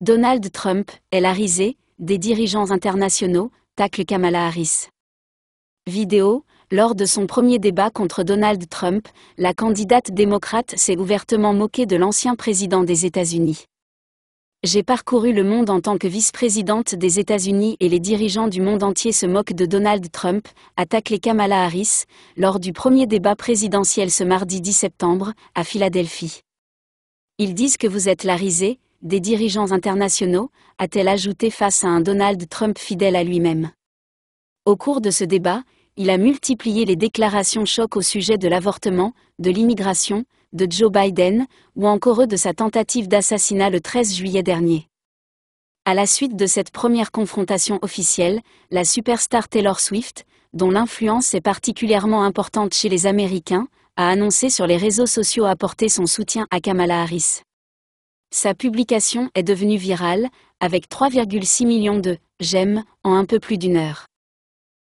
Donald Trump est la risée des dirigeants internationaux, tacle Kamala Harris. Vidéo, lors de son premier débat contre Donald Trump, la candidate démocrate s'est ouvertement moquée de l'ancien président des États-Unis. J'ai parcouru le monde en tant que vice-présidente des États-Unis et les dirigeants du monde entier se moquent de Donald Trump, attaque les Kamala Harris, lors du premier débat présidentiel ce mardi 10 septembre, à Philadelphie. Ils disent que vous êtes la risée, des dirigeants internationaux, a-t-elle ajouté face à un Donald Trump fidèle à lui-même. Au cours de ce débat, il a multiplié les déclarations choc au sujet de l'avortement, de l'immigration, de Joe Biden, ou encore de sa tentative d'assassinat le 13 juillet dernier. À la suite de cette première confrontation officielle, la superstar Taylor Swift, dont l'influence est particulièrement importante chez les Américains, a annoncé sur les réseaux sociaux apporter son soutien à Kamala Harris. Sa publication est devenue virale, avec 3,6 millions de j'aime en un peu plus d'une heure.